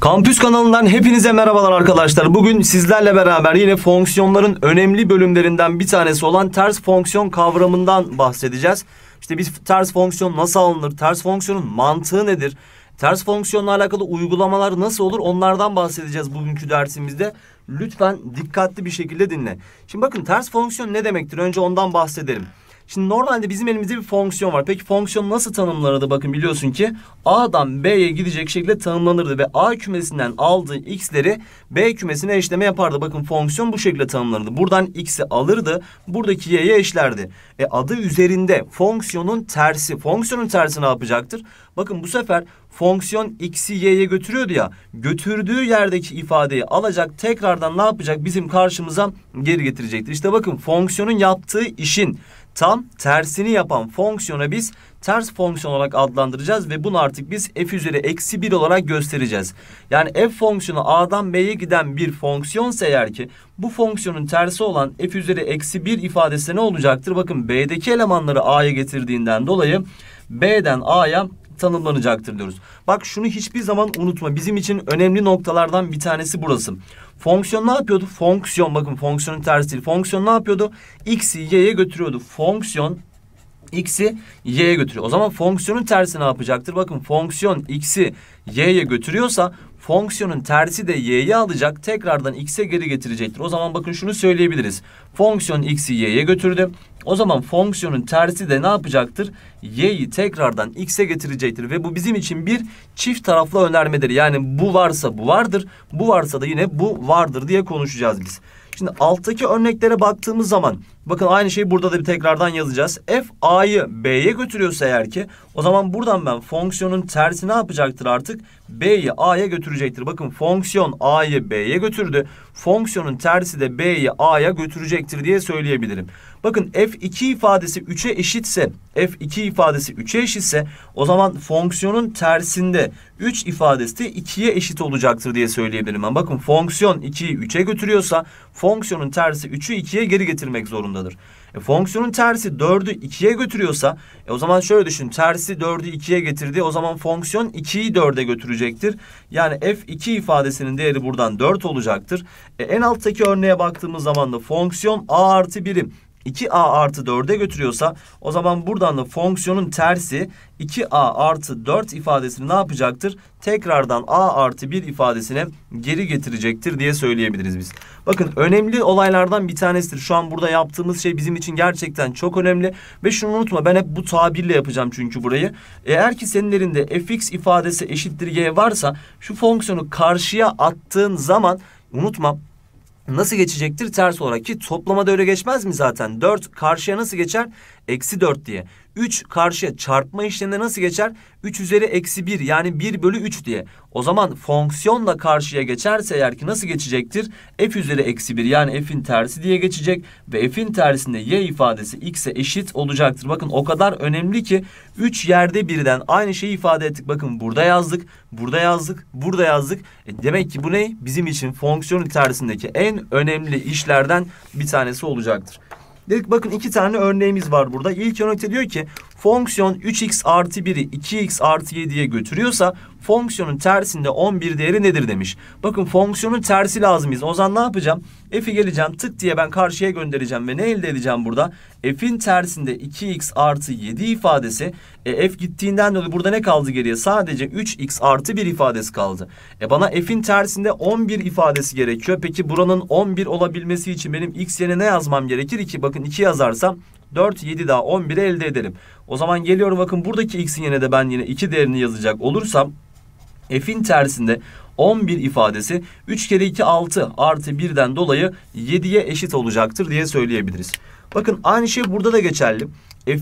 Kampüs kanalından hepinize merhabalar arkadaşlar. Bugün sizlerle beraber yine fonksiyonların önemli bölümlerinden bir tanesi olan ters fonksiyon kavramından bahsedeceğiz. İşte biz ters fonksiyon nasıl alınır? Ters fonksiyonun mantığı nedir? Ters fonksiyonla alakalı uygulamalar nasıl olur? Onlardan bahsedeceğiz bugünkü dersimizde. Lütfen dikkatli bir şekilde dinle. Şimdi bakın ters fonksiyon ne demektir? Önce ondan bahsedelim. Şimdi normalde bizim elimizde bir fonksiyon var. Peki fonksiyon nasıl tanımlanırdı? Bakın biliyorsun ki A'dan B'ye gidecek şekilde tanımlanırdı ve A kümesinden aldığı x'leri B kümesine eşleme yapardı. Bakın fonksiyon bu şekilde tanımlanırdı. Buradan x'i alırdı, buradaki y'ye eşlerdi. E adı üzerinde fonksiyonun tersi. Fonksiyonun tersi ne yapacaktır? Bakın bu sefer fonksiyon x'i y'ye götürüyordu ya. Götürdüğü yerdeki ifadeyi alacak tekrardan ne yapacak? Bizim karşımıza geri getirecektir. İşte bakın fonksiyonun yaptığı işin tam tersini yapan fonksiyona biz ters fonksiyon olarak adlandıracağız ve bunu artık biz f üzeri eksi 1 olarak göstereceğiz. Yani f fonksiyonu a'dan b'ye giden bir fonksiyonsa eğer ki bu fonksiyonun tersi olan f üzeri eksi 1 ifadesi ne olacaktır? Bakın b'deki elemanları a'ya getirdiğinden dolayı b'den a'ya tanımlanacaktır diyoruz. Bak şunu hiçbir zaman unutma. Bizim için önemli noktalardan bir tanesi burası. Fonksiyon ne yapıyordu? Fonksiyon bakın fonksiyonun tersi değil. Fonksiyon ne yapıyordu? X'i y'ye götürüyordu. Fonksiyon x'i y'ye götürüyor. O zaman fonksiyonun tersi ne yapacaktır? Bakın fonksiyon x'i y'ye götürüyorsa fonksiyonun tersi de y'ye alacak. Tekrardan x'e geri getirecektir. O zaman bakın şunu söyleyebiliriz. Fonksiyon x'i y'ye götürdü. O zaman fonksiyonun tersi de ne yapacaktır? Y'yi tekrardan x'e getirecektir. Ve bu bizim için bir çift taraflı önermedir. Yani bu varsa bu vardır. Bu varsa da yine bu vardır diye konuşacağız biz. Şimdi alttaki örneklere baktığımız zaman Bakın aynı şeyi burada da bir tekrardan yazacağız. F a'yı b'ye götürüyorsa eğer ki o zaman buradan ben fonksiyonun tersi ne yapacaktır artık? B'yi a'ya götürecektir. Bakın fonksiyon a'yı b'ye götürdü. Fonksiyonun tersi de b'yi a'ya götürecektir diye söyleyebilirim. Bakın f2 ifadesi 3'e eşitse, f2 ifadesi 3'e eşitse o zaman fonksiyonun tersinde 3 ifadesi de 2'ye eşit olacaktır diye söyleyebilirim. Ben. Bakın fonksiyon 2'yi 3'e götürüyorsa fonksiyonun tersi 3'ü 2'ye geri getirmek zorunda anlamındadır. E, fonksiyonun tersi 4'ü 2'ye götürüyorsa e, o zaman şöyle düşün. Tersi 4'ü 2'ye getirdi. O zaman fonksiyon 2'yi 4'e götürecektir. Yani f2 ifadesinin değeri buradan 4 olacaktır. E, en alttaki örneğe baktığımız zaman da fonksiyon a artı birim 2a artı 4'e götürüyorsa o zaman buradan da fonksiyonun tersi 2a artı 4 ifadesini ne yapacaktır? Tekrardan a artı 1 ifadesine geri getirecektir diye söyleyebiliriz biz. Bakın önemli olaylardan bir tanesidir. Şu an burada yaptığımız şey bizim için gerçekten çok önemli. Ve şunu unutma ben hep bu tabirle yapacağım çünkü burayı. Eğer ki senin elinde fx ifadesi eşittir y varsa şu fonksiyonu karşıya attığın zaman unutma nasıl geçecektir? Ters olarak ki toplamada öyle geçmez mi zaten? 4 karşıya nasıl geçer? Eksi 4 diye. 3 karşıya çarpma işleminde nasıl geçer? 3 üzeri eksi 1 yani 1 bölü 3 diye. O zaman fonksiyonla karşıya geçerse eğer ki nasıl geçecektir? F üzeri eksi 1 yani f'in tersi diye geçecek. Ve f'in tersinde y ifadesi x'e eşit olacaktır. Bakın o kadar önemli ki 3 yerde birden aynı şeyi ifade ettik. Bakın burada yazdık, burada yazdık, burada yazdık. E demek ki bu ne? Bizim için fonksiyonun tersindeki en önemli işlerden bir tanesi olacaktır. Dedik bakın iki tane örneğimiz var burada. İlk örnekte diyor ki fonksiyon 3x artı 1'i 2x artı 7'ye götürüyorsa fonksiyonun tersinde 11 değeri nedir demiş. Bakın fonksiyonun tersi lazım biz. O zaman ne yapacağım? F'i geleceğim tık diye ben karşıya göndereceğim ve ne elde edeceğim burada? F'in tersinde 2x artı 7 ifadesi. E, F gittiğinden dolayı burada ne kaldı geriye? Sadece 3x artı 1 ifadesi kaldı. E bana F'in tersinde 11 ifadesi gerekiyor. Peki buranın 11 olabilmesi için benim x yerine ne yazmam gerekir? 2 bakın 2 yazarsam 4, 7 daha 11 elde ederim. O zaman geliyorum bakın buradaki x'in yerine de ben yine 2 değerini yazacak olursam f'in tersinde 11 ifadesi 3 kere 2 6 artı 1'den dolayı 7'ye eşit olacaktır diye söyleyebiliriz. Bakın aynı şey burada da geçerli.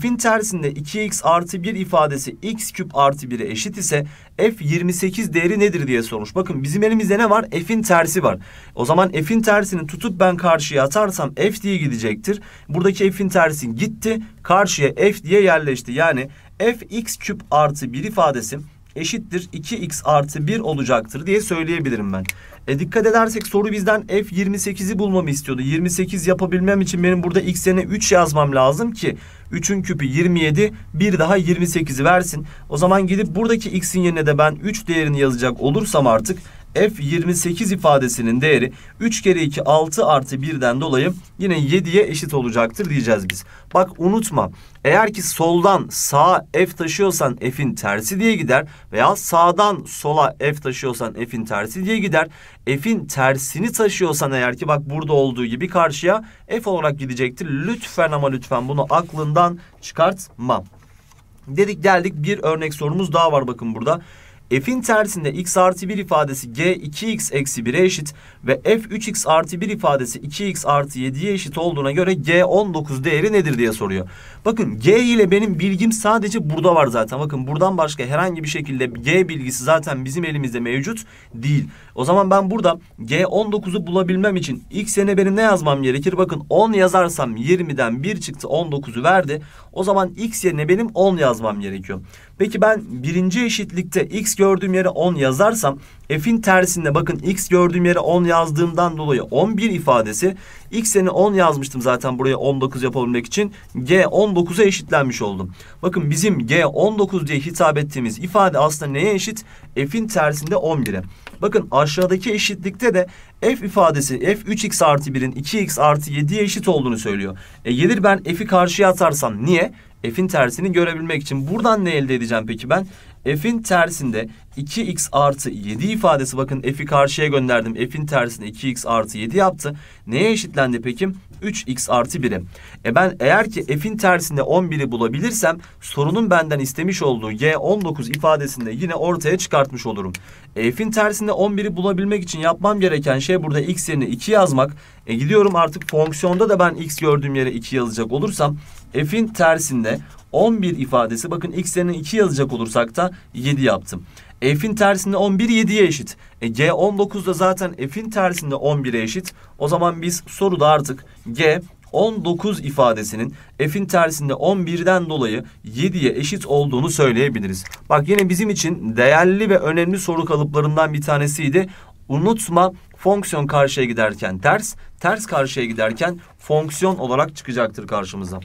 F'in tersinde 2x artı 1 ifadesi x küp artı 1'e eşit ise f 28 değeri nedir diye sormuş. Bakın bizim elimizde ne var? F'in tersi var. O zaman F'in tersini tutup ben karşıya atarsam f diye gidecektir. Buradaki F'in tersi gitti. Karşıya f diye yerleşti. Yani f x küp artı 1 ifadesi eşittir 2x artı 1 olacaktır diye söyleyebilirim ben. E dikkat edersek soru bizden f28'i bulmamı istiyordu. 28 yapabilmem için benim burada x yerine 3 yazmam lazım ki 3'ün küpü 27 bir daha 28'i versin. O zaman gidip buradaki x'in yerine de ben 3 değerini yazacak olursam artık F28 ifadesinin değeri 3 kere 2 6 artı 1'den dolayı yine 7'ye eşit olacaktır diyeceğiz biz. Bak unutma eğer ki soldan sağa F taşıyorsan F'in tersi diye gider veya sağdan sola F taşıyorsan F'in tersi diye gider. F'in tersini taşıyorsan eğer ki bak burada olduğu gibi karşıya F olarak gidecektir. Lütfen ama lütfen bunu aklından çıkartma. Dedik geldik bir örnek sorumuz daha var bakın burada f'in tersinde x artı 1 ifadesi g 2x eksi 1'e eşit ve f 3x artı 1 ifadesi 2x artı 7'ye eşit olduğuna göre g 19 değeri nedir diye soruyor. Bakın g ile benim bilgim sadece burada var zaten. Bakın buradan başka herhangi bir şekilde g bilgisi zaten bizim elimizde mevcut değil. O zaman ben burada g 19'u bulabilmem için x yerine benim ne yazmam gerekir? Bakın 10 yazarsam 20'den 1 çıktı 19'u verdi. O zaman x yerine benim 10 yazmam gerekiyor. Peki ben birinci eşitlikte x gördüğüm yere 10 yazarsam f'in tersinde bakın x gördüğüm yere 10 yazdığımdan dolayı 11 ifadesi x'ini 10 yazmıştım zaten buraya 19 yapabilmek için g 19'a eşitlenmiş oldum. Bakın bizim g 19 diye hitap ettiğimiz ifade aslında neye eşit? f'in tersinde 11'e. Bakın aşağıdaki eşitlikte de f ifadesi f 3x artı 1'in 2x artı 7'ye eşit olduğunu söylüyor. E gelir ben f'i karşıya atarsam niye? Niye? F'in tersini görebilmek için. Buradan ne elde edeceğim peki ben? F'in tersinde 2x artı 7 ifadesi bakın f'i karşıya gönderdim. F'in tersini 2x artı 7 yaptı. Neye eşitlendi peki? 3x artı 1'i. E ben eğer ki f'in tersinde 11'i bulabilirsem sorunun benden istemiş olduğu y 19 ifadesinde yine ortaya çıkartmış olurum. E f'in tersinde 11'i bulabilmek için yapmam gereken şey burada x yerine 2 yazmak. E gidiyorum artık fonksiyonda da ben x gördüğüm yere 2 yazacak olursam f'in tersinde 11 ifadesi bakın x yerine 2 yazacak olursak da 7 yaptım. F'in tersinde 11 7'ye eşit. E, G 19 da zaten F'in tersinde 11'e eşit. O zaman biz soruda artık G 19 ifadesinin f'in tersinde 11'den dolayı 7'ye eşit olduğunu söyleyebiliriz. Bak yine bizim için değerli ve önemli soru kalıplarından bir tanesiydi. Unutma fonksiyon karşıya giderken ters, ters karşıya giderken fonksiyon olarak çıkacaktır karşımıza.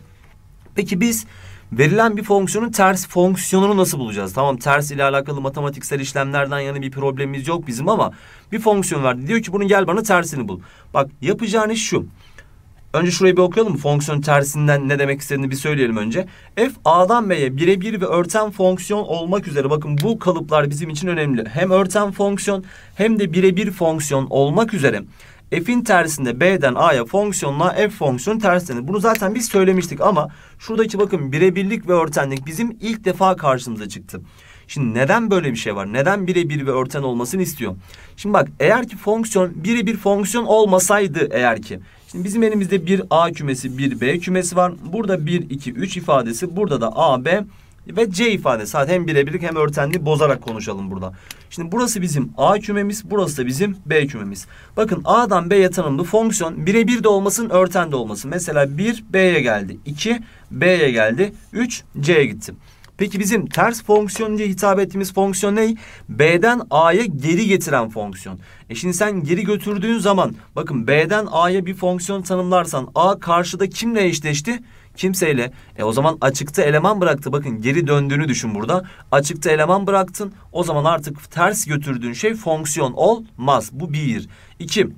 Peki biz verilen bir fonksiyonun ters fonksiyonunu nasıl bulacağız? Tamam ters ile alakalı matematiksel işlemlerden yana bir problemimiz yok bizim ama bir fonksiyon verdi. Diyor ki bunun gel bana tersini bul. Bak yapacağın iş şu. Önce şurayı bir okuyalım. Fonksiyon tersinden ne demek istediğini bir söyleyelim önce. F A'dan B'ye birebir ve örten fonksiyon olmak üzere. Bakın bu kalıplar bizim için önemli. Hem örten fonksiyon hem de birebir fonksiyon olmak üzere f'in tersinde b'den a'ya fonksiyonla f fonksiyonu terslenir. Bunu zaten biz söylemiştik ama şuradaki bakın birebirlik ve örtenlik bizim ilk defa karşımıza çıktı. Şimdi neden böyle bir şey var? Neden birebir ve örten olmasını istiyor? Şimdi bak eğer ki fonksiyon birebir fonksiyon olmasaydı eğer ki. Şimdi bizim elimizde bir a kümesi bir b kümesi var. Burada 1, 2, 3 ifadesi burada da a, b ve C ifadesi. Zaten hem birebirlik hem örtenli bozarak konuşalım burada. Şimdi burası bizim A kümemiz, burası da bizim B kümemiz. Bakın A'dan B'ye tanımlı fonksiyon birebir de olmasın, örten de olmasın. Mesela 1 B'ye geldi, 2 B'ye geldi, 3 C'ye gitti. Peki bizim ters fonksiyon diye hitap ettiğimiz fonksiyon ne? B'den A'ya geri getiren fonksiyon. E şimdi sen geri götürdüğün zaman bakın B'den A'ya bir fonksiyon tanımlarsan A karşıda kimle eşleşti? kimseyle e, o zaman açıkta eleman bıraktı bakın geri döndüğünü düşün burada. Açıkta eleman bıraktın o zaman artık ters götürdüğün şey fonksiyon olmaz. Bu bir. İki.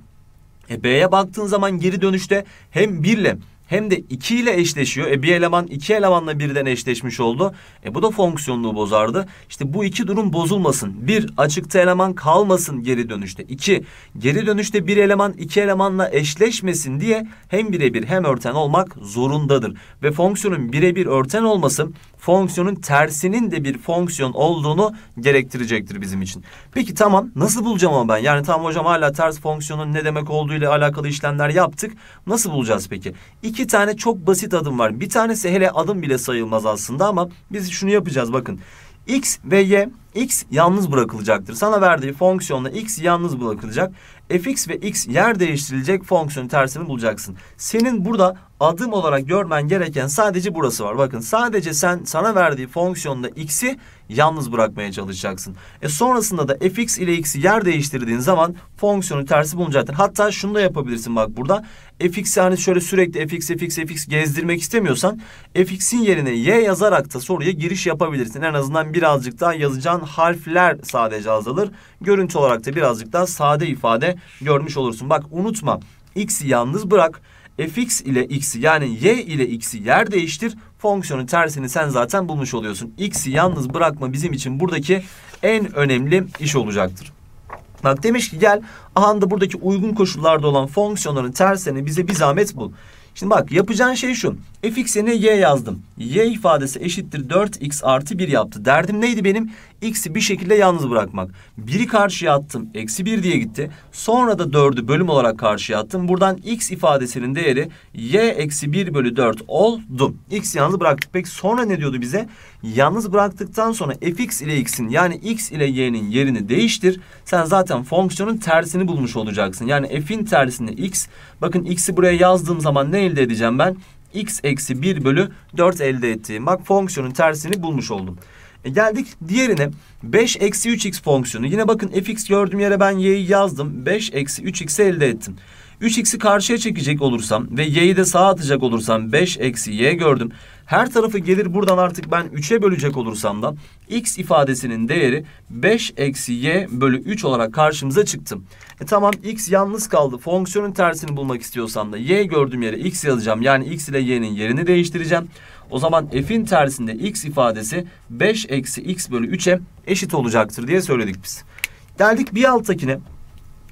E, B'ye baktığın zaman geri dönüşte hem birle hem de 2 ile eşleşiyor. E bir eleman iki elemanla birden eşleşmiş oldu. E bu da fonksiyonluğu bozardı. İşte bu iki durum bozulmasın. Bir açıkta eleman kalmasın geri dönüşte. İki geri dönüşte bir eleman iki elemanla eşleşmesin diye hem birebir hem örten olmak zorundadır. Ve fonksiyonun birebir örten olması fonksiyonun tersinin de bir fonksiyon olduğunu gerektirecektir bizim için. Peki tamam nasıl bulacağım ama ben? Yani tamam hocam hala ters fonksiyonun ne demek olduğu ile alakalı işlemler yaptık. Nasıl bulacağız peki? iki tane çok basit adım var. Bir tanesi hele adım bile sayılmaz aslında ama biz şunu yapacağız bakın. X ve Y, X yalnız bırakılacaktır. Sana verdiği fonksiyonla X yalnız bırakılacak fx ve x yer değiştirilecek fonksiyonun tersini bulacaksın. Senin burada adım olarak görmen gereken sadece burası var. Bakın sadece sen sana verdiği fonksiyonda x'i yalnız bırakmaya çalışacaksın. E sonrasında da fx ile x'i yer değiştirdiğin zaman fonksiyonun tersi bulunacaktır. Hatta şunu da yapabilirsin bak burada. fx'i hani şöyle sürekli fx fx fx gezdirmek istemiyorsan fx'in yerine y yazarak da soruya giriş yapabilirsin. En azından birazcık daha yazacağın harfler sadece azalır. Görüntü olarak da birazcık daha sade ifade görmüş olursun. Bak unutma x'i yalnız bırak fx ile x'i yani y ile x'i yer değiştir. Fonksiyonun tersini sen zaten bulmuş oluyorsun. x'i yalnız bırakma bizim için buradaki en önemli iş olacaktır. Bak demiş ki gel ahanda buradaki uygun koşullarda olan fonksiyonların tersini bize bir zahmet bul. Şimdi bak yapacağın şey şu fx'ine y yazdım. Y ifadesi eşittir 4x artı 1 yaptı. Derdim neydi benim? X'i bir şekilde yalnız bırakmak. 1'i karşıya attım. Eksi 1 diye gitti. Sonra da 4'ü bölüm olarak karşıya attım. Buradan x ifadesinin değeri y eksi 1 bölü 4 oldu. X'i yalnız bıraktık. Peki sonra ne diyordu bize? Yalnız bıraktıktan sonra fx ile x'in yani x ile y'nin yerini değiştir. Sen zaten fonksiyonun tersini bulmuş olacaksın. Yani f'in tersini x. Bakın x'i buraya yazdığım zaman ne elde edeceğim ben? x eksi 1 bölü 4 elde ettiğim. Bak fonksiyonun tersini bulmuş oldum. E geldik diğerine 5 eksi 3x fonksiyonu. Yine bakın fx gördüğüm yere ben y'yi yazdım. 5 eksi 3x'i elde ettim. 3x'i karşıya çekecek olursam ve y'yi de sağa atacak olursam 5 eksi y gördüm. Her tarafı gelir buradan artık ben 3'e bölecek olursam da x ifadesinin değeri 5 eksi y bölü 3 olarak karşımıza çıktı. E tamam x yalnız kaldı. Fonksiyonun tersini bulmak istiyorsam da y gördüğüm yere x yazacağım. Yani x ile y'nin yerini değiştireceğim. O zaman f'in tersinde x ifadesi 5 eksi x bölü 3'e eşit olacaktır diye söyledik biz. Geldik bir alttakine.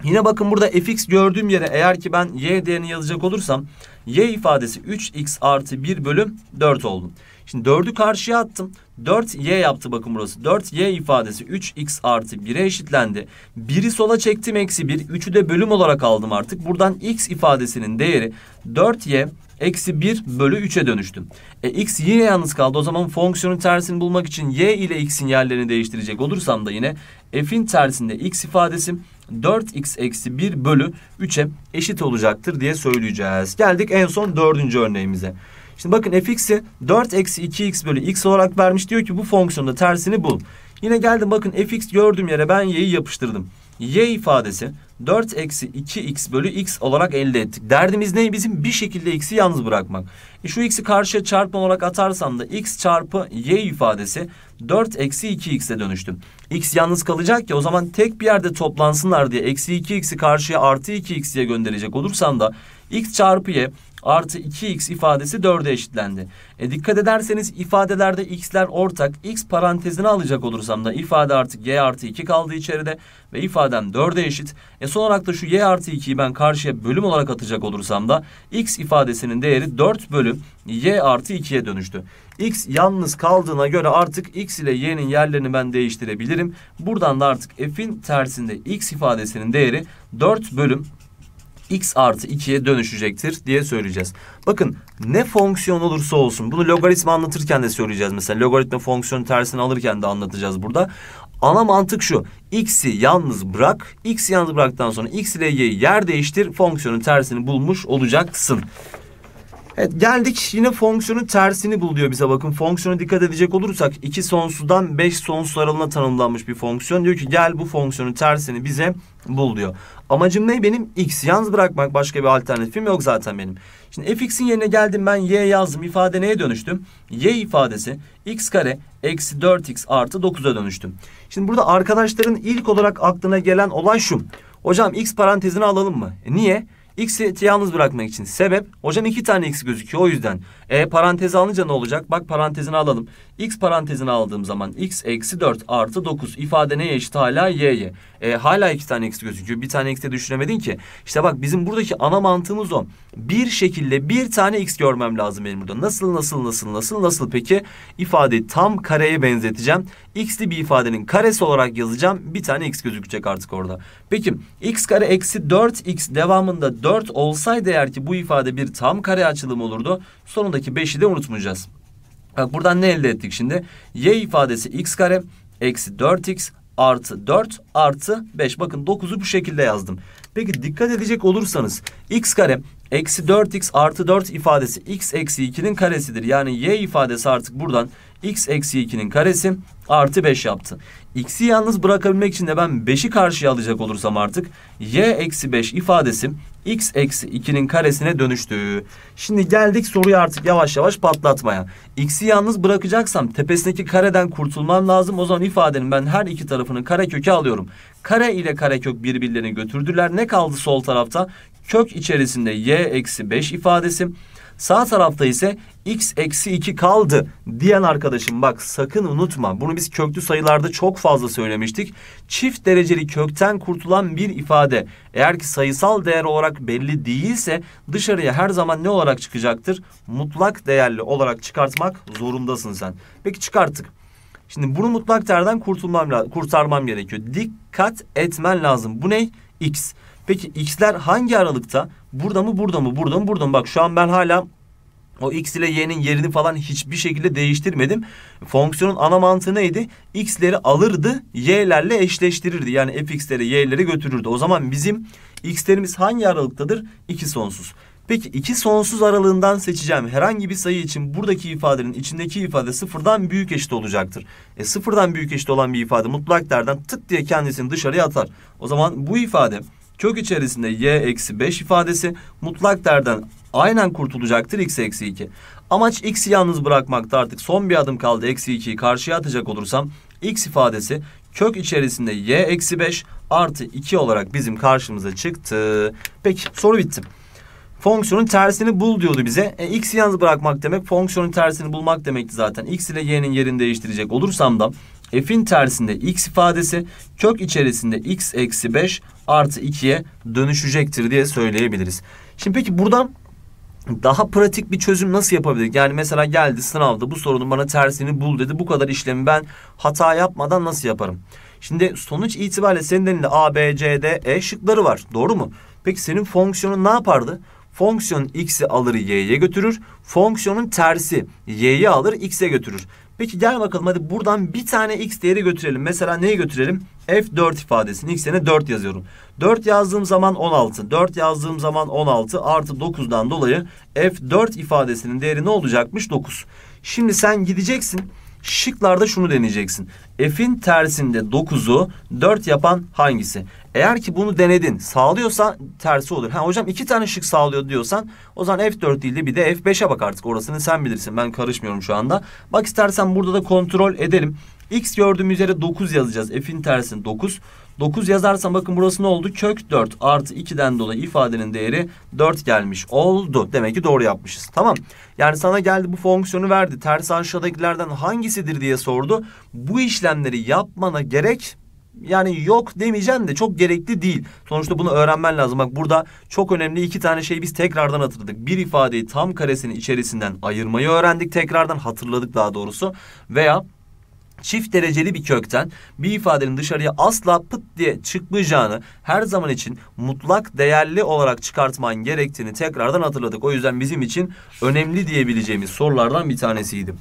Yine bakın burada fx gördüğüm yere eğer ki ben y değerini yazacak olursam y ifadesi 3x artı 1 bölüm 4 oldu. Şimdi 4'ü karşıya attım. 4y yaptı bakın burası. 4y ifadesi 3x artı 1'e eşitlendi. 1'i sola çektim eksi 1. 3'ü de bölüm olarak aldım artık. Buradan x ifadesinin değeri 4y eksi 1 bölü 3'e dönüştüm. E, x yine yalnız kaldı. O zaman fonksiyonun tersini bulmak için y ile x'in yerlerini değiştirecek olursam da yine f'in tersinde x ifadesi 4x eksi 1 bölü 3'e eşit olacaktır diye söyleyeceğiz. Geldik en son dördüncü örneğimize. Şimdi bakın fx'i 4 eksi 2x bölü x olarak vermiş. Diyor ki bu fonksiyonda tersini bul. Yine geldim bakın fx gördüğüm yere ben y'yi yapıştırdım y ifadesi 4 eksi 2x bölü x olarak elde ettik. Derdimiz ne? Bizim bir şekilde x'i yalnız bırakmak. E şu x'i karşıya çarpma olarak atarsam da x çarpı y ifadesi 4 eksi 2x'e dönüştüm. x yalnız kalacak ya o zaman tek bir yerde toplansınlar diye eksi 2x'i karşıya artı 2x'ye gönderecek olursam da x çarpı y artı 2x ifadesi 4'e eşitlendi. E dikkat ederseniz ifadelerde x'ler ortak. x parantezine alacak olursam da ifade artık y artı 2 kaldı içeride ve ifadem 4'e eşit. E son olarak da şu y artı 2'yi ben karşıya bölüm olarak atacak olursam da x ifadesinin değeri 4 bölü y artı 2'ye dönüştü. x yalnız kaldığına göre artık x ile y'nin yerlerini ben değiştirebilirim. Buradan da artık f'in tersinde x ifadesinin değeri 4 bölüm x artı 2'ye dönüşecektir diye söyleyeceğiz. Bakın ne fonksiyon olursa olsun bunu logaritma anlatırken de söyleyeceğiz. Mesela logaritma fonksiyonu tersini alırken de anlatacağız burada. Ana mantık şu. X'i yalnız bırak. X'i yalnız bıraktan sonra X ile Y'yi yer değiştir. Fonksiyonun tersini bulmuş olacaksın. Evet, geldik yine fonksiyonun tersini bul diyor bize bakın. Fonksiyona dikkat edecek olursak iki sonsuzdan beş sonsuz aralığına tanımlanmış bir fonksiyon. Diyor ki gel bu fonksiyonun tersini bize bul diyor. Amacım ne benim? X yalnız bırakmak başka bir alternatifim yok zaten benim. Şimdi fx'in yerine geldim ben y yazdım ifade neye dönüştüm? Y ifadesi x kare eksi 4x artı 9'a dönüştüm. Şimdi burada arkadaşların ilk olarak aklına gelen olay şu. Hocam x parantezini alalım mı? E niye? Niye? X'i yalnız bırakmak için. Sebep hocam iki tane X gözüküyor o yüzden. E parantezi alınca ne olacak? Bak parantezini alalım. X parantezini aldığım zaman X eksi 4 artı 9 ifade neye eşit hala Y'ye. E, hala iki tane X gözüküyor. Bir tane X'te düşünemedin ki. İşte bak bizim buradaki ana mantığımız o. Bir şekilde bir tane X görmem lazım benim burada. Nasıl nasıl nasıl nasıl nasıl peki? ifadeyi tam kareye benzeteceğim x'li bir ifadenin karesi olarak yazacağım. Bir tane x gözükecek artık orada. Peki x kare eksi 4x devamında 4 olsaydı eğer ki bu ifade bir tam kare açılımı olurdu. Sonundaki 5'i de unutmayacağız. Bak buradan ne elde ettik şimdi? Y ifadesi x kare eksi 4x artı 4 artı 5. Bakın 9'u bu şekilde yazdım. Peki dikkat edecek olursanız x kare eksi 4x artı 4 ifadesi x eksi 2'nin karesidir. Yani y ifadesi artık buradan x eksi 2'nin karesi artı 5 yaptı. X'i yalnız bırakabilmek için de ben 5'i karşıya alacak olursam artık y eksi 5 ifadesi x eksi 2'nin karesine dönüştü. Şimdi geldik soruyu artık yavaş yavaş patlatmaya. X'i yalnız bırakacaksam tepesindeki kareden kurtulmam lazım. O zaman ifadenin ben her iki tarafının kare kökü alıyorum. Kare ile kare kök birbirlerini götürdüler. Ne kaldı sol tarafta? Kök içerisinde y eksi 5 ifadesi. Sağ tarafta ise x eksi 2 kaldı diyen arkadaşım bak sakın unutma. Bunu biz köklü sayılarda çok fazla söylemiştik. Çift dereceli kökten kurtulan bir ifade eğer ki sayısal değer olarak belli değilse dışarıya her zaman ne olarak çıkacaktır? Mutlak değerli olarak çıkartmak zorundasın sen. Peki çıkarttık. Şimdi bunu mutlak değerden kurtulmam, kurtarmam gerekiyor. Dikkat etmen lazım. Bu ne? X. Peki x'ler hangi aralıkta? Burada mı burada mı burada mı burada mı? Bak şu an ben hala o x ile y'nin yerini falan hiçbir şekilde değiştirmedim. Fonksiyonun ana mantığı neydi? x'leri alırdı, y'lerle eşleştirirdi. Yani fx'leri, y'leri götürürdü. O zaman bizim x'lerimiz hangi aralıktadır? 2 sonsuz. Peki 2 sonsuz aralığından seçeceğim herhangi bir sayı için buradaki ifadenin içindeki ifade sıfırdan büyük eşit olacaktır. E sıfırdan büyük eşit olan bir ifade mutlaklardan tık diye kendisini dışarıya atar. O zaman bu ifade kök içerisinde y eksi 5 ifadesi mutlak değerden aynen kurtulacaktır x eksi 2. Amaç x'i yalnız bırakmakta artık son bir adım kaldı eksi 2'yi karşıya atacak olursam x ifadesi kök içerisinde y eksi 5 artı 2 olarak bizim karşımıza çıktı. Peki soru bitti. Fonksiyonun tersini bul diyordu bize. E, x'i yalnız bırakmak demek fonksiyonun tersini bulmak demekti zaten. x ile y'nin yerini değiştirecek olursam da f'in tersinde x ifadesi kök içerisinde x eksi 5 artı 2'ye dönüşecektir diye söyleyebiliriz. Şimdi peki buradan daha pratik bir çözüm nasıl yapabilir? Yani mesela geldi sınavda bu sorunun bana tersini bul dedi. Bu kadar işlemi ben hata yapmadan nasıl yaparım? Şimdi sonuç itibariyle senin elinde A, B, C, D, E şıkları var. Doğru mu? Peki senin fonksiyonun ne yapardı? Fonksiyon x'i alır y'ye götürür. Fonksiyonun tersi y'yi alır x'e götürür. Peki gel bakalım hadi buradan bir tane x değeri götürelim. Mesela neyi götürelim? F4 ifadesini x yerine 4 yazıyorum. 4 yazdığım zaman 16. 4 yazdığım zaman 16 artı 9'dan dolayı F4 ifadesinin değeri ne olacakmış? 9. Şimdi sen gideceksin. Şıklarda şunu deneyeceksin. F'in tersinde 9'u 4 yapan hangisi? Eğer ki bunu denedin sağlıyorsa tersi olur. Ha hocam iki tane şık sağlıyor diyorsan o zaman F4 değil de bir de F5'e bak artık orasını sen bilirsin. Ben karışmıyorum şu anda. Bak istersen burada da kontrol edelim. X gördüğümüz yere 9 yazacağız. F'in tersini 9. 9 yazarsam bakın burası ne oldu? Kök 4 artı 2'den dolayı ifadenin değeri 4 gelmiş oldu. Demek ki doğru yapmışız. Tamam. Yani sana geldi bu fonksiyonu verdi. ters aşağıdakilerden hangisidir diye sordu. Bu işlemleri yapmana gerek yani yok demeyeceğim de çok gerekli değil. Sonuçta bunu öğrenmen lazım. Bak burada çok önemli iki tane şeyi biz tekrardan hatırladık. Bir ifadeyi tam karesinin içerisinden ayırmayı öğrendik tekrardan hatırladık daha doğrusu. Veya çift dereceli bir kökten bir ifadenin dışarıya asla pıt diye çıkmayacağını her zaman için mutlak değerli olarak çıkartman gerektiğini tekrardan hatırladık. O yüzden bizim için önemli diyebileceğimiz sorulardan bir tanesiydi.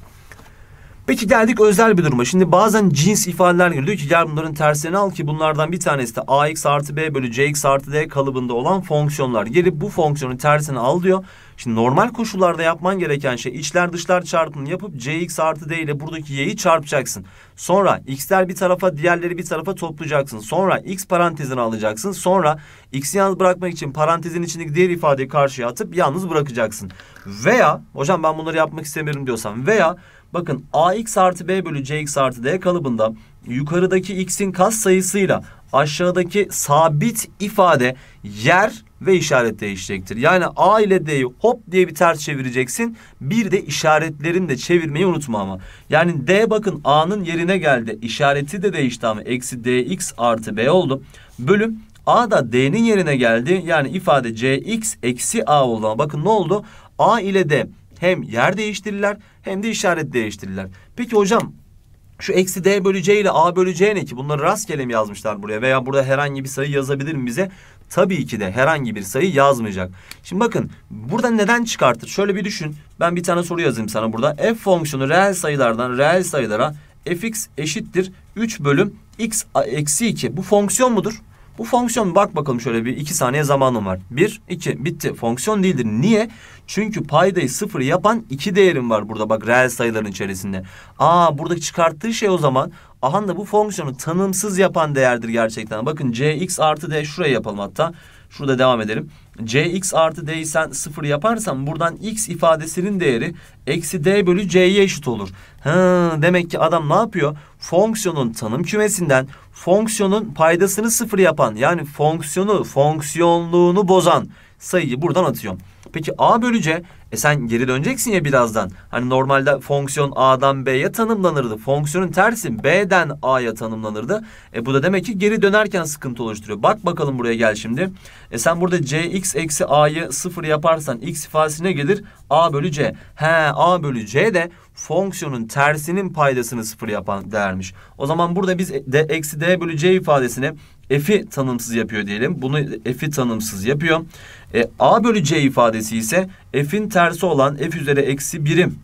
Peki geldik özel bir duruma. Şimdi bazen cins ifadeler geliyor. Diyor ki gel bunların tersini al ki bunlardan bir tanesi de ax artı b bölü cx artı d kalıbında olan fonksiyonlar. Gelip bu fonksiyonun tersini al diyor. Şimdi normal koşullarda yapman gereken şey içler dışlar çarpımını yapıp cx artı d ile buradaki y'yi çarpacaksın. Sonra x'ler bir tarafa diğerleri bir tarafa toplayacaksın. Sonra x parantezini alacaksın. Sonra x'i yalnız bırakmak için parantezin içindeki diğer ifadeyi karşıya atıp yalnız bırakacaksın. Veya hocam ben bunları yapmak istemiyorum diyorsan veya Bakın ax artı b bölü cx artı d kalıbında yukarıdaki x'in kas sayısıyla aşağıdaki sabit ifade yer ve işaret değişecektir. Yani a ile d'yi hop diye bir ters çevireceksin. Bir de işaretlerini de çevirmeyi unutma ama. Yani d bakın a'nın yerine geldi. İşareti de değişti ama eksi dx artı b oldu. Bölüm a da d'nin yerine geldi. Yani ifade cx eksi a oldu ama bakın ne oldu? a ile d hem yer değiştirirler hem de işaret değiştirirler. Peki hocam şu eksi d bölü c ile a bölü c ne ki? Bunları rastgele mi yazmışlar buraya? Veya burada herhangi bir sayı yazabilir mi bize? Tabii ki de herhangi bir sayı yazmayacak. Şimdi bakın burada neden çıkartır? Şöyle bir düşün. Ben bir tane soru yazayım sana burada. F fonksiyonu reel sayılardan reel sayılara fx eşittir 3 bölüm x eksi 2. Bu fonksiyon mudur? Bu fonksiyon bak bakalım şöyle bir iki saniye zamanım var. Bir, iki, bitti. Fonksiyon değildir. Niye? Çünkü paydayı sıfır yapan iki değerim var burada bak reel sayıların içerisinde. Aa buradaki çıkarttığı şey o zaman aha da bu fonksiyonu tanımsız yapan değerdir gerçekten. Bakın cx artı d şuraya yapalım hatta. Şurada devam edelim. cx artı d'yi sen sıfır yaparsan buradan x ifadesinin değeri eksi d bölü c'ye eşit olur. Hı, demek ki adam ne yapıyor? Fonksiyonun tanım kümesinden fonksiyonun paydasını sıfır yapan yani fonksiyonu fonksiyonluğunu bozan sayıyı buradan atıyorum. Peki A bölü C e sen geri döneceksin ya birazdan. Hani normalde fonksiyon A'dan B'ye tanımlanırdı. Fonksiyonun tersi B'den A'ya tanımlanırdı. E bu da demek ki geri dönerken sıkıntı oluşturuyor. Bak bakalım buraya gel şimdi. E sen burada C x eksi A'yı sıfır yaparsan x ifadesi ne gelir? A bölü C. He A bölü C de fonksiyonun tersinin paydasını sıfır yapan değermiş. O zaman burada biz e, de eksi D bölü C ifadesini f'i tanımsız yapıyor diyelim. Bunu f'i tanımsız yapıyor. E, a bölü c ifadesi ise f'in tersi olan f üzeri eksi birim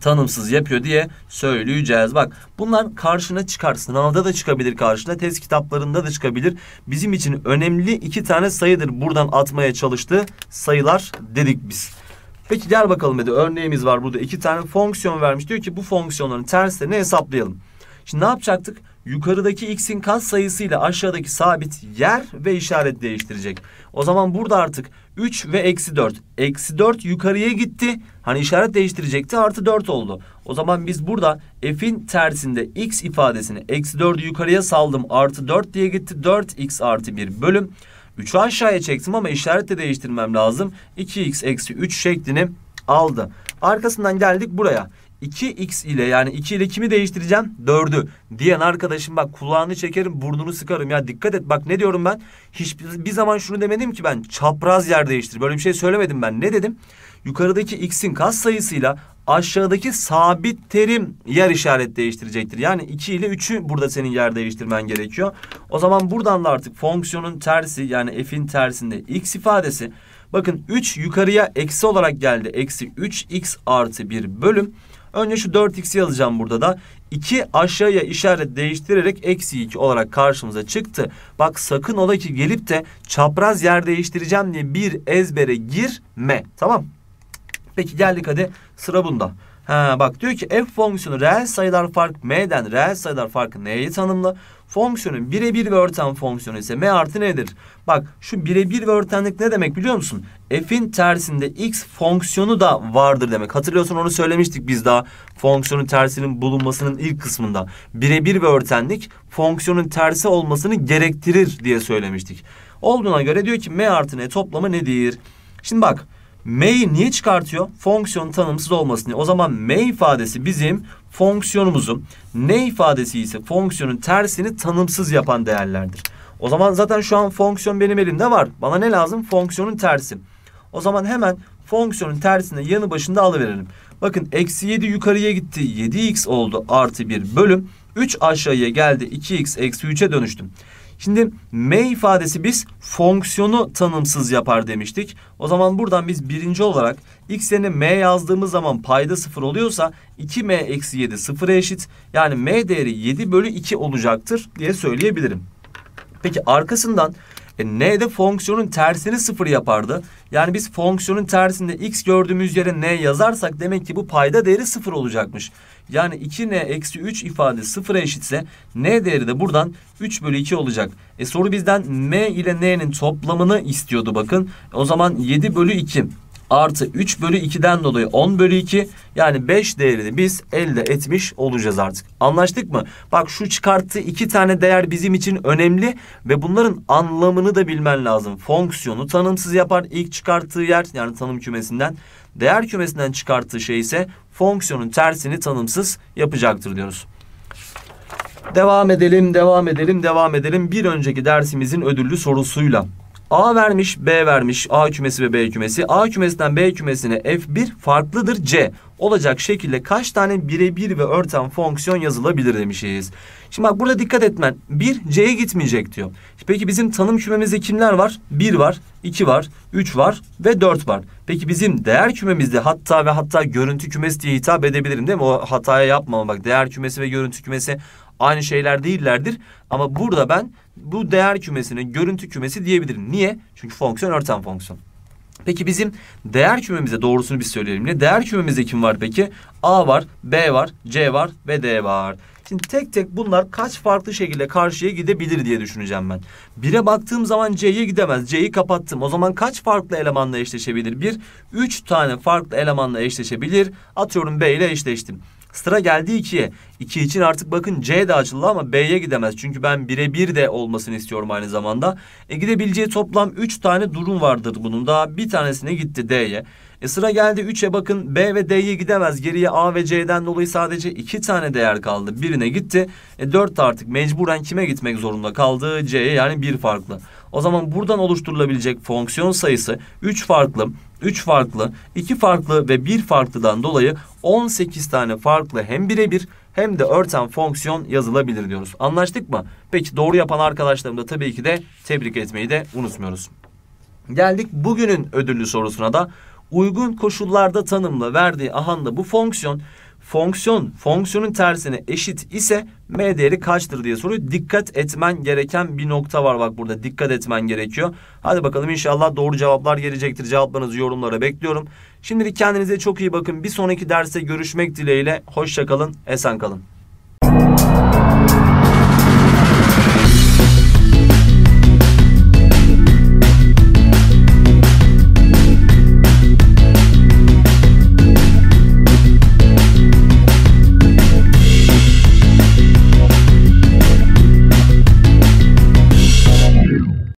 tanımsız yapıyor diye söyleyeceğiz. Bak bunlar karşına çıkar. Sınavda da çıkabilir karşına. Test kitaplarında da çıkabilir. Bizim için önemli iki tane sayıdır. Buradan atmaya çalıştığı sayılar dedik biz. Peki gel bakalım dedi. Örneğimiz var burada. iki tane fonksiyon vermiş. Diyor ki bu fonksiyonların terslerini hesaplayalım. Şimdi ne yapacaktık? yukarıdaki x'in kat sayısıyla aşağıdaki sabit yer ve işaret değiştirecek. O zaman burada artık 3 ve eksi 4. Eksi 4 yukarıya gitti. Hani işaret değiştirecekti artı 4 oldu. O zaman biz burada f'in tersinde x ifadesini eksi 4'ü yukarıya saldım artı 4 diye gitti. 4x artı 1 bölüm. 3'ü aşağıya çektim ama işaret de değiştirmem lazım. 2x eksi 3 şeklini aldı. Arkasından geldik buraya. 2x ile yani 2 ile kimi değiştireceğim? 4'ü. Diyen arkadaşım bak kulağını çekerim burnunu sıkarım. Ya dikkat et bak ne diyorum ben? Hiçbir bir zaman şunu demedim ki ben çapraz yer değiştir. Böyle bir şey söylemedim ben. Ne dedim? Yukarıdaki x'in kas sayısıyla aşağıdaki sabit terim yer işaret değiştirecektir. Yani 2 ile 3'ü burada senin yer değiştirmen gerekiyor. O zaman buradan da artık fonksiyonun tersi yani f'in tersinde x ifadesi. Bakın 3 yukarıya eksi olarak geldi. Eksi 3x artı 1 bölüm. Önce şu 4x'i yazacağım burada da. 2 aşağıya işaret değiştirerek eksi 2 olarak karşımıza çıktı. Bak sakın ola ki gelip de çapraz yer değiştireceğim diye bir ezbere girme. Tamam. Peki geldik hadi sıra bunda. Ha bak diyor ki f fonksiyonu reel sayılar fark m'den reel sayılar farkı n'yi tanımlı. Fonksiyonun birebir ve örten fonksiyonu ise m artı nedir? Bak şu birebir ve örtenlik ne demek biliyor musun? f'in tersinde x fonksiyonu da vardır demek. Hatırlıyorsun onu söylemiştik biz daha fonksiyonun tersinin bulunmasının ilk kısmında. Birebir ve örtenlik fonksiyonun tersi olmasını gerektirir diye söylemiştik. Olduğuna göre diyor ki m artı n toplamı nedir? Şimdi bak M'yi niye çıkartıyor? Fonksiyon tanımsız olmasın olmasını. O zaman M ifadesi bizim fonksiyonumuzun ne ifadesi ise fonksiyonun tersini tanımsız yapan değerlerdir. O zaman zaten şu an fonksiyon benim elimde var. Bana ne lazım? Fonksiyonun tersi. O zaman hemen fonksiyonun tersini yanı başında alıverelim. Bakın eksi 7 yukarıya gitti. 7x oldu artı 1 bölüm. 3 aşağıya geldi 2x eksi 3'e dönüştüm. Şimdi m ifadesi biz fonksiyonu tanımsız yapar demiştik. O zaman buradan biz birinci olarak x yerine m yazdığımız zaman payda 0 oluyorsa 2m eksi 7 sıfıra eşit. Yani m değeri 7 bölü 2 olacaktır diye söyleyebilirim. Peki arkasından e, n de fonksiyonun tersini sıfır yapardı. Yani biz fonksiyonun tersinde x gördüğümüz yere n yazarsak demek ki bu payda değeri sıfır olacakmış. Yani 2n eksi 3 ifade sıfıra eşitse n değeri de buradan 3 bölü 2 olacak. E soru bizden m ile n'nin toplamını istiyordu bakın. O zaman 7 bölü 2 artı 3 bölü 2'den dolayı 10 bölü 2 yani 5 değerini biz elde etmiş olacağız artık. Anlaştık mı? Bak şu çıkarttığı iki tane değer bizim için önemli ve bunların anlamını da bilmen lazım. Fonksiyonu tanımsız yapar ilk çıkarttığı yer yani tanım kümesinden. Değer kümesinden çıkarttığı şey ise fonksiyonun tersini tanımsız yapacaktır diyoruz. Devam edelim, devam edelim, devam edelim. Bir önceki dersimizin ödüllü sorusuyla A vermiş, B vermiş. A kümesi ve B kümesi. A kümesinden B kümesine F1 farklıdır C. Olacak şekilde kaç tane birebir ve örten fonksiyon yazılabilir demişiz. Şimdi bak burada dikkat etmen. 1 C'ye gitmeyecek diyor. Peki bizim tanım kümemizde kimler var? 1 var, 2 var, 3 var ve 4 var. Peki bizim değer kümemizde hatta ve hatta görüntü kümesi diye hitap edebilirim değil mi? O hataya yapmam. bak. Değer kümesi ve görüntü kümesi aynı şeyler değillerdir. Ama burada ben bu değer kümesinin görüntü kümesi diyebilirim. Niye? Çünkü fonksiyon örten fonksiyon. Peki bizim değer kümemize doğrusunu bir söyleyelim. Ne? Değer kümemizde kim var peki? A var, B var, C var ve D var. Şimdi tek tek bunlar kaç farklı şekilde karşıya gidebilir diye düşüneceğim ben. 1'e baktığım zaman C'ye gidemez. C'yi kapattım. O zaman kaç farklı elemanla eşleşebilir? 1, 3 tane farklı elemanla eşleşebilir. Atıyorum B ile eşleştim. Sıra geldi 2'ye. 2 için artık bakın C de açıldı ama B'ye gidemez. Çünkü ben 1'e 1 de olmasını istiyorum aynı zamanda. E gidebileceği toplam 3 tane durum vardır bunun. Daha bir tanesine gitti D'ye. E sıra geldi 3'e bakın B ve D'ye gidemez. Geriye A ve C'den dolayı sadece 2 tane değer kaldı. Birine gitti. E 4 artık mecburen kime gitmek zorunda kaldı? C'ye yani 1 farklı. O zaman buradan oluşturulabilecek fonksiyon sayısı 3 farklı. 3 farklı, 2 farklı ve 1 farklıdan dolayı 18 tane farklı hem birebir hem de örten fonksiyon yazılabilir diyoruz. Anlaştık mı? Peki doğru yapan arkadaşlarım da tabii ki de tebrik etmeyi de unutmuyoruz. Geldik bugünün ödüllü sorusuna da uygun koşullarda tanımlı verdiği ahanda bu fonksiyon Fonksiyon, fonksiyonun tersine eşit ise m değeri kaçtır diye soruyor. Dikkat etmen gereken bir nokta var bak burada. Dikkat etmen gerekiyor. Hadi bakalım inşallah doğru cevaplar gelecektir. Cevaplarınızı yorumlara bekliyorum. Şimdilik kendinize çok iyi bakın. Bir sonraki derste görüşmek dileğiyle. Hoşçakalın, esen kalın.